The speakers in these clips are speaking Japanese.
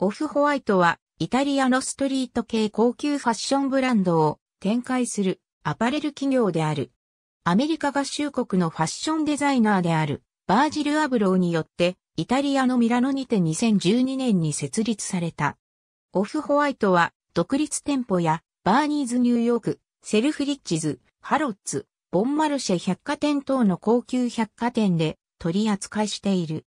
オフホワイトは、イタリアのストリート系高級ファッションブランドを展開するアパレル企業である。アメリカ合衆国のファッションデザイナーであるバージル・アブローによってイタリアのミラノにて2012年に設立された。オフホワイトは独立店舗やバーニーズ・ニューヨーク、セルフリッチズ、ハロッツ、ボンマルシェ百貨店等の高級百貨店で取り扱いしている。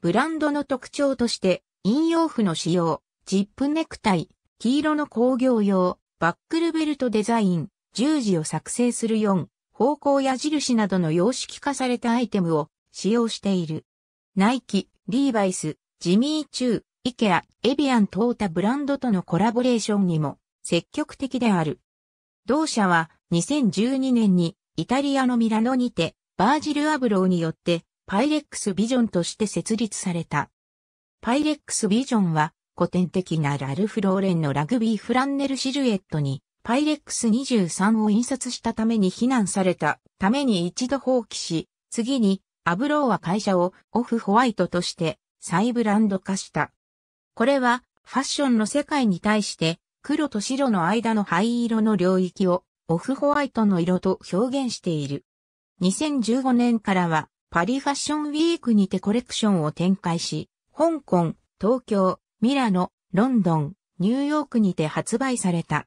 ブランドの特徴として引用布の使用、ジップネクタイ、黄色の工業用、バックルベルトデザイン、十字を作成する4、方向矢印などの様式化されたアイテムを使用している。ナイキ、リーバイス、ジミーチュー、イケア、エビアン等他ブランドとのコラボレーションにも積極的である。同社は2012年にイタリアのミラノにてバージルアブローによってパイレックスビジョンとして設立された。パイレックスビジョンは古典的なラルフ・ローレンのラグビーフランネルシルエットにパイレックス23を印刷したために非難されたために一度放棄し、次にアブローは会社をオフホワイトとして再ブランド化した。これはファッションの世界に対して黒と白の間の灰色の領域をオフホワイトの色と表現している。2015年からはパリファッションウィークにてコレクションを展開し、香港、東京、ミラノ、ロンドン、ニューヨークにて発売された。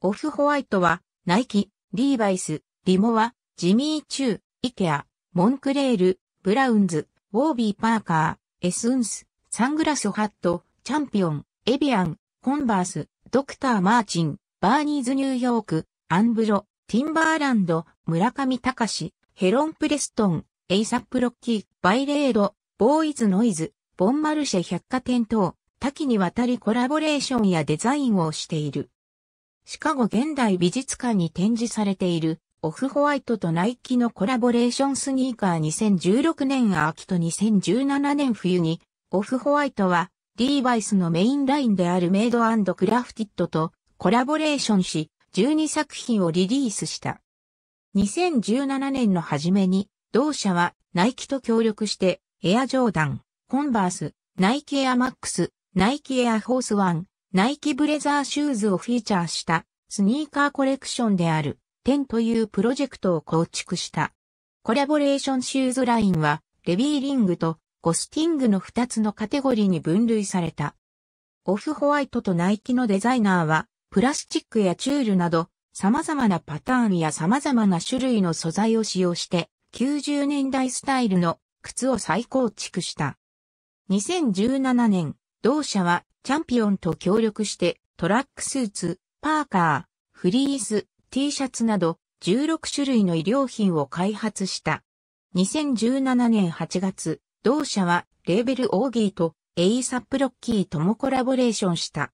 オフホワイトは、ナイキ、リーバイス、リモワ、ジミー・チュー、イケア、モンクレール、ブラウンズ、ウォービー・パーカー、エスンス、サングラスハット、チャンピオン、エビアン、コンバース、ドクター・マーチン、バーニーズ・ニューヨーク、アンブロ、ティンバーランド、村上隆、ヘロン・プレストン、エイサップ・ロッキー、バイレード、ボーイズ・ノイズ、ボンマルシェ百貨店等、多岐にわたりコラボレーションやデザインをしている。シカゴ現代美術館に展示されている、オフホワイトとナイキのコラボレーションスニーカー2016年秋と2017年冬に、オフホワイトは、ディーバイスのメインラインであるメイドクラフティットとコラボレーションし、12作品をリリースした。2017年の初めに、同社はナイキと協力して、エアジョーダン、コンバース、ナイキエアマックス、ナイキエアホースワン、ナイキブレザーシューズをフィーチャーしたスニーカーコレクションである10というプロジェクトを構築した。コラボレーションシューズラインはレビーリングとゴスティングの2つのカテゴリーに分類された。オフホワイトとナイキのデザイナーはプラスチックやチュールなど様々なパターンや様々な種類の素材を使用して90年代スタイルの靴を再構築した。2017年、同社はチャンピオンと協力してトラックスーツ、パーカー、フリース、T シャツなど16種類の衣料品を開発した。2017年8月、同社はレーベルオーギーとエイサップロッキーともコラボレーションした。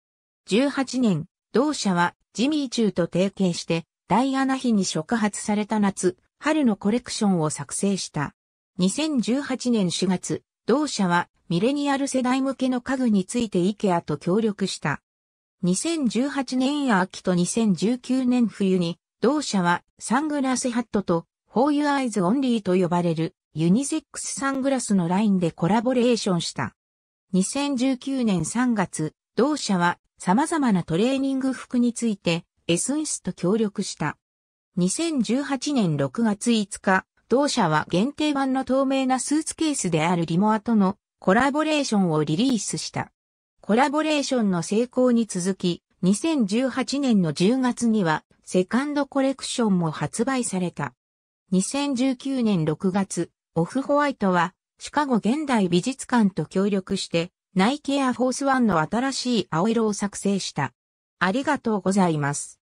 18年、同社はジミーチューと提携してダイアナ妃に触発された夏、春のコレクションを作成した。2018年4月、同社はミレニアル世代向けの家具についてイケアと協力した。2018年秋と2019年冬に、同社はサングラスハットと、ホーユアイズオンリーと呼ばれるユニセックスサングラスのラインでコラボレーションした。2019年3月、同社は様々なトレーニング服についてエスンスと協力した。2018年6月5日、同社は限定版の透明なスーツケースであるリモアとのコラボレーションをリリースした。コラボレーションの成功に続き、2018年の10月には、セカンドコレクションも発売された。2019年6月、オフホワイトは、シカゴ現代美術館と協力して、ナイキエアフォースワンの新しい青色を作成した。ありがとうございます。